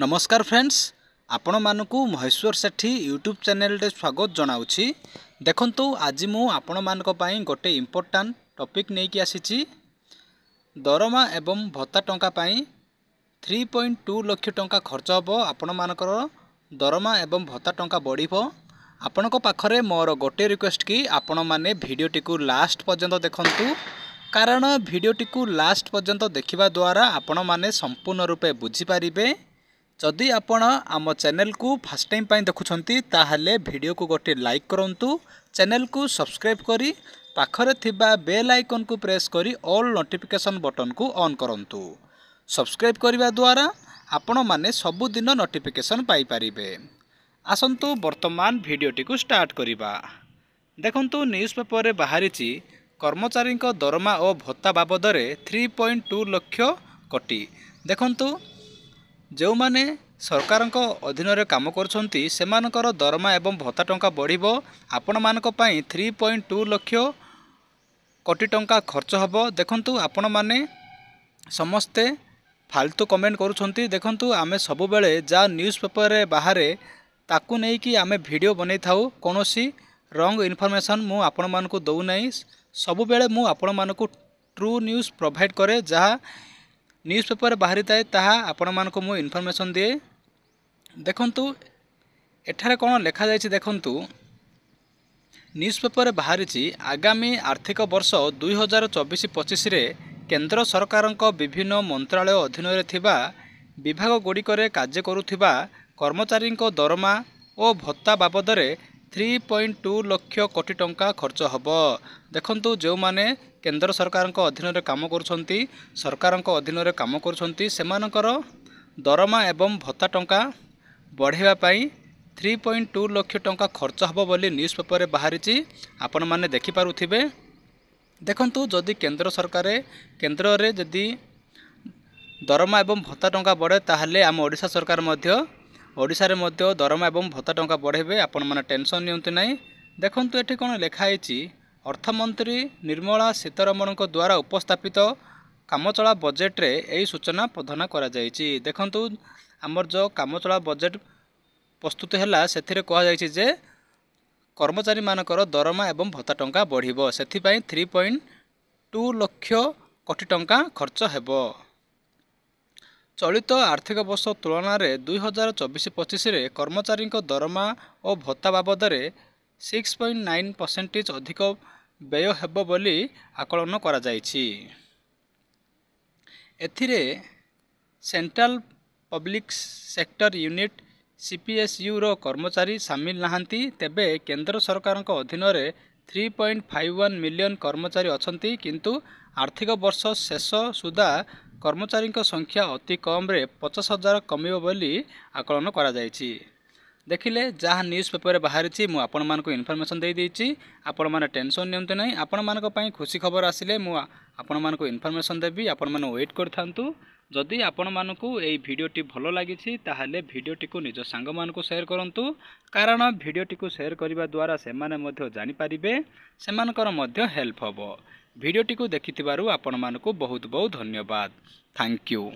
ନମସ୍କାର ଫ୍ରେଣ୍ଡସ୍ ଆପଣମାନଙ୍କୁ ମହେଶ୍ୱର ସେଠୀ ୟୁଟ୍ୟୁବ୍ ଚ୍ୟାନେଲରେ ସ୍ୱାଗତ ଜଣାଉଛି ଦେଖନ୍ତୁ ଆଜି ମୁଁ ଆପଣମାନଙ୍କ ପାଇଁ ଗୋଟେ ଇମ୍ପୋର୍ଟାଣ୍ଟ ଟପିକ୍ ନେଇକି ଆସିଛି ଦରମା ଏବଂ ଭତ୍ତା ଟଙ୍କା ପାଇଁ ଥ୍ରୀ ପଏଣ୍ଟ ଟୁ ଲକ୍ଷ ଟଙ୍କା ଖର୍ଚ୍ଚ ହେବ ଆପଣମାନଙ୍କର ଦରମା ଏବଂ ଭତ୍ତା ଟଙ୍କା ବଢ଼ିବ ଆପଣଙ୍କ ପାଖରେ ମୋର ଗୋଟିଏ ରିକ୍ୱେଷ୍ଟ କି ଆପଣମାନେ ଭିଡ଼ିଓଟିକୁ ଲାଷ୍ଟ ପର୍ଯ୍ୟନ୍ତ ଦେଖନ୍ତୁ କାରଣ ଭିଡ଼ିଓଟିକୁ ଲାଷ୍ଟ ପର୍ଯ୍ୟନ୍ତ ଦେଖିବା ଦ୍ୱାରା ଆପଣମାନେ ସମ୍ପୂର୍ଣ୍ଣ ରୂପେ ବୁଝିପାରିବେ ଯଦି ଆପଣ ଆମ ଚ୍ୟାନେଲକୁ ଫାର୍ଷ୍ଟ ଟାଇମ୍ ପାଇଁ ଦେଖୁଛନ୍ତି ତାହେଲେ ଭିଡ଼ିଓକୁ ଗୋଟିଏ ଲାଇକ୍ କରନ୍ତୁ ଚ୍ୟାନେଲକୁ ସବସ୍କ୍ରାଇବ୍ କରି ପାଖରେ ଥିବା ବେଲ୍ ଆଇକନ୍କୁ ପ୍ରେସ୍ କରି ଅଲ୍ ନୋଟିଫିକେସନ୍ ବଟନ୍କୁ ଅନ୍ କରନ୍ତୁ ସବସ୍କ୍ରାଇବ୍ କରିବା ଦ୍ୱାରା ଆପଣମାନେ ସବୁଦିନ ନୋଟିଫିକେସନ୍ ପାଇପାରିବେ ଆସନ୍ତୁ ବର୍ତ୍ତମାନ ଭିଡ଼ିଓଟିକୁ ଷ୍ଟାର୍ଟ କରିବା ଦେଖନ୍ତୁ ନ୍ୟୁଜ୍ ପେପର୍ରେ ବାହାରିଛି କର୍ମଚାରୀଙ୍କ ଦରମା ଓ ଭତ୍ତା ବାବଦରେ ଥ୍ରୀ ପଏଣ୍ଟ ଟୁ ଲକ୍ଷ କୋଟି ଦେଖନ୍ତୁ ଯେଉଁମାନେ ସରକାରଙ୍କ ଅଧୀନରେ କାମ କରୁଛନ୍ତି ସେମାନଙ୍କର ଦରମା ଏବଂ ଭତ୍ତା ଟଙ୍କା ବଢ଼ିବ ଆପଣମାନଙ୍କ ପାଇଁ ଥ୍ରୀ ପଏଣ୍ଟ ଟୁ ଲକ୍ଷ କୋଟି ଟଙ୍କା ଖର୍ଚ୍ଚ ହେବ ଦେଖନ୍ତୁ ଆପଣମାନେ ସମସ୍ତେ ଫାଲତୁ କମେଣ୍ଟ କରୁଛନ୍ତି ଦେଖନ୍ତୁ ଆମେ ସବୁବେଳେ ଯାହା ନ୍ୟୁଜ୍ ପେପରରେ ବାହାରେ ତାକୁ ନେଇକି ଆମେ ଭିଡ଼ିଓ ବନେଇଥାଉ କୌଣସି ରଙ୍ଗ ଇନଫର୍ମେସନ୍ ମୁଁ ଆପଣମାନଙ୍କୁ ଦେଉନାହିଁ ସବୁବେଳେ ମୁଁ ଆପଣମାନଙ୍କୁ ଟ୍ରୁ ନ୍ୟୁଜ୍ ପ୍ରୋଭାଇଡ଼୍ କରେ ଯାହା ନ୍ୟୁଜ୍ ପେପର୍ ବାହାରିଥାଏ ତାହା ଆପଣମାନଙ୍କୁ ମୁଁ ଇନଫର୍ମେସନ୍ ଦିଏ ଦେଖନ୍ତୁ ଏଠାରେ କ'ଣ ଲେଖାଯାଇଛି ଦେଖନ୍ତୁ ନ୍ୟୁଜ୍ ପେପର୍ ବାହାରିଛି ଆଗାମୀ ଆର୍ଥିକ ବର୍ଷ ଦୁଇହଜାର ଚବିଶ ପଚିଶରେ କେନ୍ଦ୍ର ସରକାରଙ୍କ ବିଭିନ୍ନ ମନ୍ତ୍ରାଳୟ ଅଧୀନରେ ଥିବା ବିଭାଗ ଗୁଡ଼ିକରେ କାର୍ଯ୍ୟ କରୁଥିବା କର୍ମଚାରୀଙ୍କ ଦରମା ଓ ଭତ୍ତା ବାବଦରେ থ্রি ପଏଣ୍ଟ ଟୁ ଲକ୍ଷ କୋଟି ଟଙ୍କା ଖର୍ଚ୍ଚ ହେବ ଦେଖନ୍ତୁ ଯେଉଁମାନେ କେନ୍ଦ୍ର ସରକାରଙ୍କ ଅଧୀନରେ କାମ କରୁଛନ୍ତି ସରକାରଙ୍କ ଅଧୀନରେ କାମ କରୁଛନ୍ତି ସେମାନଙ୍କର ଦରମା ଏବଂ ଭତ୍ତା ଟଙ୍କା ବଢ଼ାଇବା ପାଇଁ থ্রি পয়েন্ট টু লক্ষ টঙ্কা খরচ হব বলে নিউজ পেপরে বাহারিছি আপন মানে দেখিপারে দেখন্তু যদি কেন্দ্র সরকারে কেন্দ্রের যদি দরমা এবং ভত্তা টঙ্কা বড়ে তাহলে আম ওড়িশা সরকার মধ্য ଓଡ଼ିଶାରେ ମଧ୍ୟ ଦରମା ଏବଂ ଭତ୍ତା ଟଙ୍କା ବଢ଼େଇବେ ଆପଣମାନେ ଟେନସନ୍ ନିଅନ୍ତୁ ନାହିଁ ଦେଖନ୍ତୁ ଏଠି କ'ଣ ଲେଖା ହେଇଛି ଅର୍ଥମନ୍ତ୍ରୀ ନିର୍ମଳା ସୀତାରମଣଙ୍କ ଦ୍ୱାରା ଉପସ୍ଥାପିତ କାମଚଳା ବଜେଟ୍ରେ ଏହି ସୂଚନା ପ୍ରଦାନ କରାଯାଇଛି ଦେଖନ୍ତୁ ଆମର ଯେଉଁ କାମଚଳା ବଜେଟ୍ ପ୍ରସ୍ତୁତ ହେଲା ସେଥିରେ କୁହାଯାଇଛି ଯେ କର୍ମଚାରୀମାନଙ୍କର ଦରମା ଏବଂ ଭତ୍ତା ଟଙ୍କା ବଢ଼ିବ ସେଥିପାଇଁ ଥ୍ରୀ ପଏଣ୍ଟ ଟୁ ଲକ୍ଷ କୋଟି ଟଙ୍କା ଖର୍ଚ୍ଚ ହେବ ଚଳିତ ଆର୍ଥିକ ବର୍ଷ ତୁଳନାରେ ଦୁଇ ହଜାର ଚବିଶ ପଚିଶରେ କର୍ମଚାରୀଙ୍କ ଦରମା ଓ ଭତ୍ତା ବାବଦରେ ସିକ୍ସ ପଏଣ୍ଟ ନାଇନ୍ ପରସେଣ୍ଟେଜ୍ ଅଧିକ ବ୍ୟୟ ହେବ ବୋଲି ଆକଳନ କରାଯାଇଛି ଏଥିରେ ସେଣ୍ଟ୍ରାଲ ପବ୍ଲିକ ସେକ୍ଟର ୟୁନିଟ୍ ସିପିଏସ୍ୟୁର କର୍ମଚାରୀ ସାମିଲ ନାହାନ୍ତି ତେବେ କେନ୍ଦ୍ର ସରକାରଙ୍କ ଅଧୀନରେ three point five one million କର୍ମଚାରୀ ଅଛନ୍ତି କିନ୍ତୁ ଆର୍ଥିକ ବର୍ଷ ଶେଷ ସୁଦ୍ଧା କର୍ମଚାରୀଙ୍କ ସଂଖ୍ୟା ଅତି କମ୍ରେ ପଚାଶ ହଜାର କମିବ ବୋଲି ଆକଳନ କରାଯାଇଛି ଦେଖିଲେ ଯାହା ନ୍ୟୁଜ୍ ପେପର୍ରେ ବାହାରିଛି ମୁଁ ଆପଣମାନଙ୍କୁ ଇନଫର୍ମେସନ୍ ଦେଇଦେଇଛି ଆପଣମାନେ ଟେନସନ୍ ନିଅନ୍ତୁ ନାହିଁ ଆପଣମାନଙ୍କ ପାଇଁ ଖୁସି ଖବର ଆସିଲେ ମୁଁ ଆପଣମାନଙ୍କୁ ଇନଫର୍ମେସନ୍ ଦେବି ଆପଣମାନେ ୱେଇଟ୍ କରିଥାନ୍ତୁ ଯଦି ଆପଣମାନଙ୍କୁ ଏଇ ଭିଡ଼ିଓଟି ଭଲ ଲାଗିଛି ତାହେଲେ ଭିଡ଼ିଓଟିକୁ ନିଜ ସାଙ୍ଗମାନଙ୍କୁ ସେୟାର କରନ୍ତୁ କାରଣ ଭିଡ଼ିଓଟିକୁ ସେୟାର କରିବା ଦ୍ୱାରା ସେମାନେ ମଧ୍ୟ ଜାଣିପାରିବେ ସେମାନଙ୍କର ମଧ୍ୟ ହେଲ୍ପ ହେବ ଭିଡ଼ିଓଟିକୁ ଦେଖିଥିବାରୁ ଆପଣମାନଙ୍କୁ ବହୁତ ବହୁତ ଧନ୍ୟବାଦ ଥ୍ୟାଙ୍କ ୟୁ